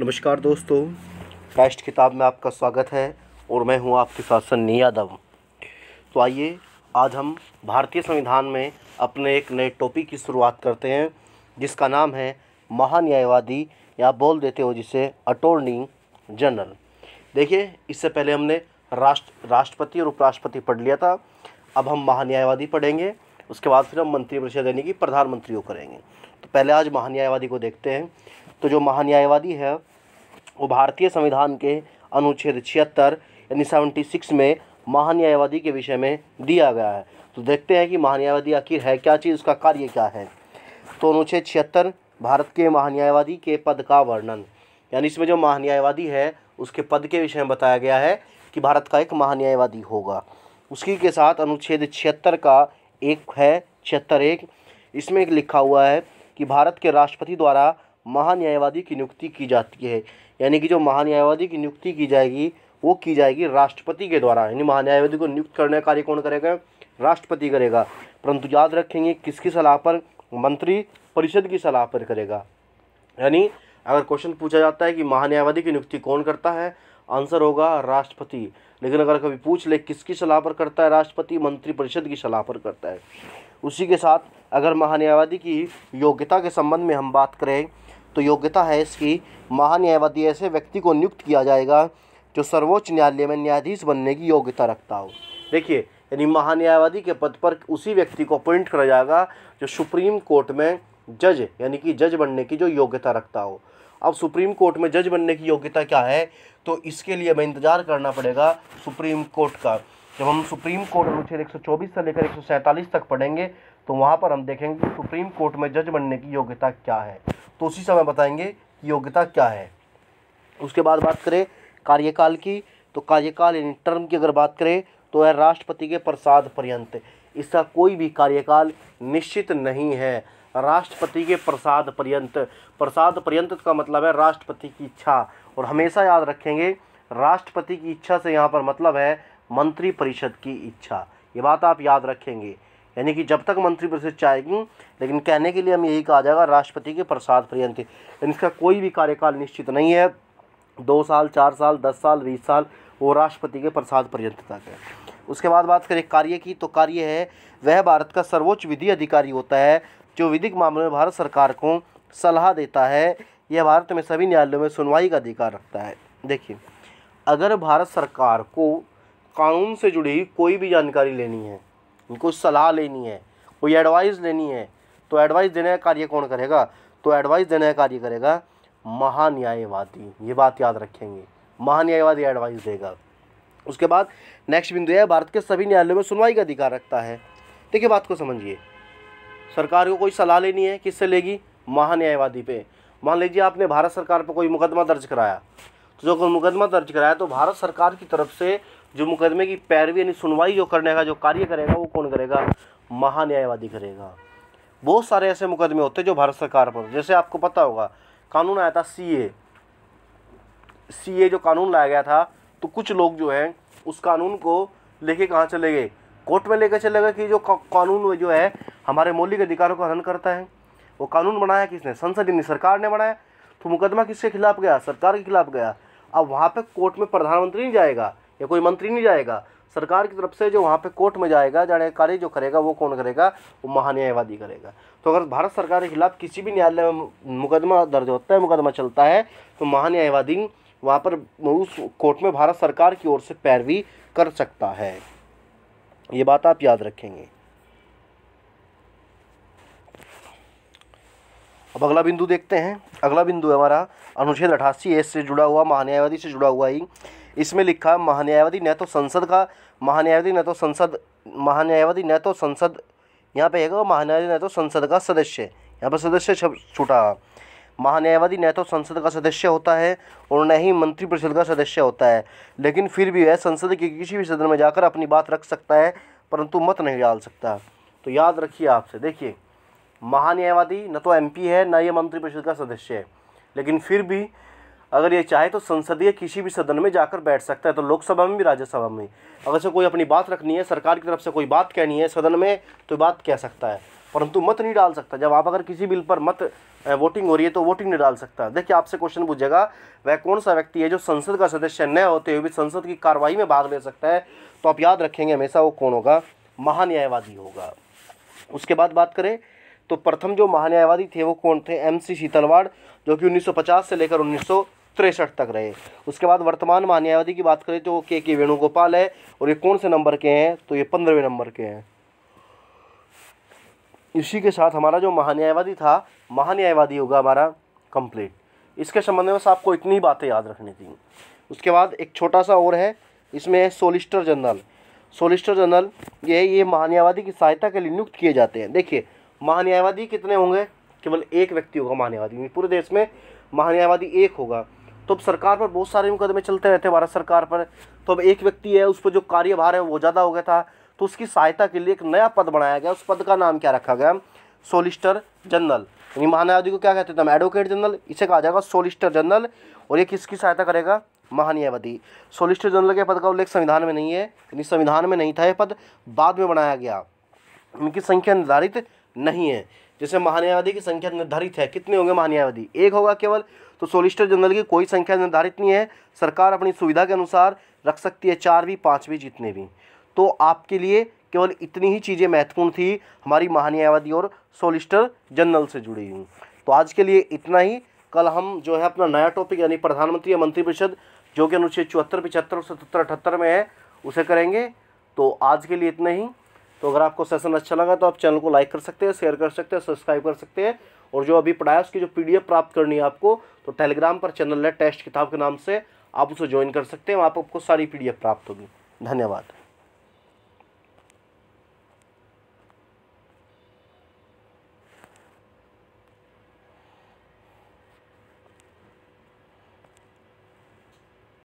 नमस्कार दोस्तों फैस्ट किताब में आपका स्वागत है और मैं हूं आपके साथ सन्नी यादव तो आइए आज हम भारतीय संविधान में अपने एक नए टॉपिक की शुरुआत करते हैं जिसका नाम है महान्यायवादी या बोल देते हो जिसे अटोर्नी जनरल देखिए इससे पहले हमने राष्ट्र राष्ट्रपति और उपराष्ट्रपति पढ़ लिया था अब हम महान्यायवादी पढ़ेंगे उसके बाद फिर हम मंत्रिपरिषद यानी कि प्रधानमंत्री को करेंगे तो पहले आज महान्यायवादी को देखते हैं तो जो महान्यायवादी है वो भारतीय संविधान के अनुच्छेद छिहत्तर यानी सेवेंटी सिक्स में महान्यायवादी के विषय में दिया गया है तो देखते हैं कि महान्यायवादी आखिर है क्या चीज़ उसका कार्य क्या है तो अनुच्छेद छिहत्तर भारत के महान्यायवादी के पद का वर्णन यानी इसमें जो महान्यायवादी है उसके पद के विषय में बताया गया है कि भारत का एक महान्यायवादी होगा उसकी के साथ अनुच्छेद छिहत्तर का एक है छिहत्तर एक इसमें एक लिखा हुआ है कि भारत के राष्ट्रपति द्वारा महान्यायवादी की नियुक्ति की जाती है यानी कि जो महान्यायवादी की नियुक्ति की जाएगी वो की जाएगी राष्ट्रपति के द्वारा यानी महान्यायवादी को नियुक्त करने का कार्य कौन करेगा राष्ट्रपति करेगा परंतु याद रखेंगे किसकी सलाह पर मंत्री परिषद की सलाह पर करेगा यानी अगर क्वेश्चन पूछा जाता है कि महान्यायवादी की नियुक्ति कौन करता है आंसर होगा राष्ट्रपति लेकिन अगर कभी पूछ ले किसकी सलाह पर करता है राष्ट्रपति मंत्री परिषद की सलाह पर करता है उसी के साथ अगर महान्यायवादी की योग्यता के संबंध में हम बात करें तो योग्यता है इसकी महान्यायवादी ऐसे व्यक्ति को नियुक्त किया जाएगा जो सर्वोच्च न्यायालय में न्यायाधीश बनने की योग्यता रखता हो देखिए यानी महान्यायवादी के पद पर उसी व्यक्ति को अपॉइंट करा जाएगा जो सुप्रीम कोर्ट में जज यानी कि जज बनने की जो योग्यता रखता हो अब सुप्रीम कोर्ट में जज बनने की योग्यता क्या है तो इसके लिए हमें इंतज़ार करना पड़ेगा सुप्रीम कोर्ट का जब हम सुप्रीम कोर्ट अनुच्छेद एक से लेकर एक तक पढ़ेंगे तो वहाँ पर हम देखेंगे सुप्रीम कोर्ट में जज बनने की योग्यता क्या है तो उसी समय बताएंगे योग्यता क्या है उसके बाद बात करें कार्यकाल की तो कार्यकाल इन टर्म की अगर बात करें तो है राष्ट्रपति के प्रसाद पर्यंत इसका कोई भी कार्यकाल निश्चित नहीं है राष्ट्रपति के प्रसाद पर्यंत प्रसाद पर्यंत का मतलब है राष्ट्रपति की इच्छा और हमेशा याद रखेंगे राष्ट्रपति की इच्छा से यहाँ पर मतलब है मंत्री परिषद की इच्छा ये बात आप याद रखेंगे यानी कि जब तक मंत्रिपरिषद चाहेगी लेकिन कहने के लिए हम यही कहा जाएगा राष्ट्रपति के प्रसाद पर्यंत इसका कोई भी कार्यकाल निश्चित नहीं है दो साल चार साल दस साल बीस साल वो राष्ट्रपति के प्रसाद पर्यंत तक है उसके बाद बात करें कार्य की तो कार्य है वह भारत का सर्वोच्च विधि अधिकारी होता है जो विधिक मामलों में भारत सरकार को सलाह देता है यह भारत में सभी न्यायालयों में सुनवाई का अधिकार रखता है देखिए अगर भारत सरकार को कानून से जुड़ी कोई भी जानकारी लेनी है उनको सलाह लेनी है कोई एडवाइस लेनी है तो एडवाइस देने का कार्य कौन करेगा तो एडवाइस देने का कार्य करेगा महान्यायवादी ये बात याद रखेंगे महान्यायवादी एडवाइस देगा उसके बाद नेक्स्ट बिंदु है भारत के सभी न्यायालयों में सुनवाई का अधिकार रखता है देखिए बात को समझिए सरकार को कोई सलाह लेनी है किससे लेगी महान्यायवादी पे मान लीजिए आपने भारत सरकार पर कोई मुकदमा दर्ज कराया तो जो कोई मुकदमा दर्ज कराया तो भारत सरकार की तरफ से जो मुकदमे की पैरवी यानी सुनवाई जो करने का जो कार्य करेगा वो कौन करेगा महान्यायवादी करेगा बहुत सारे ऐसे मुकदमे होते हैं जो भारत सरकार पर जैसे आपको पता होगा कानून आया था सी ए सी ए जो कानून लाया गया था तो कुछ लोग जो हैं उस कानून को लेके कहाँ चले गए कोर्ट में लेकर चले गए कि जो कानून जो है हमारे मौलिक अधिकारों का हनन करता है वो कानून बनाया किसने संसद ने सरकार ने बनाया तो मुकदमा किसके खिलाफ गया सरकार के खिलाफ गया अब वहाँ पे कोर्ट में प्रधानमंत्री नहीं जाएगा या कोई मंत्री नहीं जाएगा सरकार की तरफ से जो वहाँ पे कोर्ट में जाएगा कार्य जो करेगा वो कौन करेगा वो महान्यायवादी करेगा तो अगर भारत सरकार के खिलाफ किसी भी न्यायालय में मुकदमा दर्ज होता है मुकदमा चलता है तो महान्यायवादी वहाँ पर उस कोर्ट में भारत सरकार की ओर से पैरवी कर सकता है ये बात आप याद रखेंगे अब अगला बिंदु देखते हैं अगला बिंदु है हमारा अनुच्छेद अठासी एस से जुड़ा हुआ महान्यायवादी से जुड़ा हुआ ही इसमें लिखा महान्यायवादी न तो संसद का महान्यायवादी न तो संसद महान्यायवादी न तो संसद यहाँ पे है महान्यायवादी न तो संसद का सदस्य यहाँ पर सदस्य छूटा महान्यायवादी न तो संसद का सदस्य होता है और न ही मंत्रिपरिषद का सदस्य होता है लेकिन फिर भी वह संसद के किसी भी सदन में जाकर अपनी बात रख सकता है परंतु मत नहीं डाल सकता तो याद रखिए आपसे देखिए महान्यायवादी न तो एमपी है न ये मंत्रिपरिषद का सदस्य है लेकिन फिर भी अगर ये चाहे तो संसदीय किसी भी सदन में जाकर बैठ सकता है तो लोकसभा में भी राज्यसभा में अगर से कोई अपनी बात रखनी है सरकार की तरफ से कोई बात कहनी है सदन में तो बात कह सकता है परंतु मत नहीं डाल सकता जब आप अगर किसी बिल पर मत वोटिंग हो रही है तो वोटिंग नहीं डाल सकता देखिए आपसे क्वेश्चन पूछेगा वह कौन सा व्यक्ति है जो संसद का सदस्य न होते हुए भी संसद की कार्रवाई में भाग ले सकता है तो आप याद रखेंगे हमेशा वो कौन होगा महान्यायवादी होगा उसके बाद बात करें तो प्रथम जो महान्यायवादी थे वो कौन थे एम सी शीतलवाड़ जो कि 1950 से लेकर उन्नीस तिरसठ तक रहे उसके बाद वर्तमान में की बात करें तो के के वेणुगोपाल है और ये कौन से नंबर के हैं तो ये पंद्रहवें नंबर के हैं इसी के साथ हमारा जो महान्यायवादी था महान्यायवादी होगा हमारा कंप्लीट इसके संबंध में आपको इतनी बातें याद रखनी थी उसके बाद एक छोटा सा और है इसमें है सोलिस्टर जनरल सोलिस्टर जनरल ये ये महान्यायवादी की सहायता के लिए नियुक्त किए जाते हैं देखिए महान्यायवादी कितने होंगे केवल एक व्यक्ति होगा महान्यायवादी पूरे देश में महान्यायवादी एक होगा तो अब सरकार पर बहुत सारे मुकदमे चलते रहते हैं भारत सरकार पर तो अब एक व्यक्ति है उस पर जो कार्यभार है वो ज़्यादा हो गया था तो उसकी सहायता के लिए एक नया पद बनाया गया उस पद का नाम क्या रखा गया सोलिस्टर जनरल यानी महान्यायाधीश को क्या कहते थे हम एडवोकेट जनरल इसे कहा जाएगा सोलिस्टर जनरल और ये किसकी सहायता करेगा महान्यायवादी सोलिस्टर जनरल के पद का उल्लेख संविधान में नहीं है यानी संविधान में नहीं था यह पद बाद में बनाया गया इनकी संख्या निर्धारित नहीं है जैसे महान्यायवादी की संख्या निर्धारित है कितने होंगे महान्यायवादी एक होगा केवल तो सोलिसिटर जनरल की कोई संख्या निर्धारित नहीं है सरकार अपनी सुविधा के अनुसार रख सकती है चार भी पाँच भी जितने भी तो आपके लिए केवल इतनी ही चीज़ें महत्वपूर्ण थी हमारी महान्यायवादी और सोलिसिटर जनरल से जुड़ी हुई तो आज के लिए इतना ही कल हम जो है अपना नया टॉपिक यानी प्रधानमंत्री या मंत्रिपरिषद जो कि अनुच्छेद चौहत्तर पचहत्तर सतहत्तर अठहत्तर में है उसे करेंगे तो आज के लिए इतना ही तो अगर आपको सेशन अच्छा लगा तो आप चैनल को लाइक कर सकते हैं शेयर कर सकते हैं सब्सक्राइब कर सकते हैं और जो अभी पढ़ाया उसकी जो पी प्राप्त करनी है आपको तो टेलीग्राम पर चैनल है टेस्ट किताब के नाम से आप उसे ज्वाइन कर सकते हैं वहाँ पर आपको सारी पी प्राप्त होगी धन्यवाद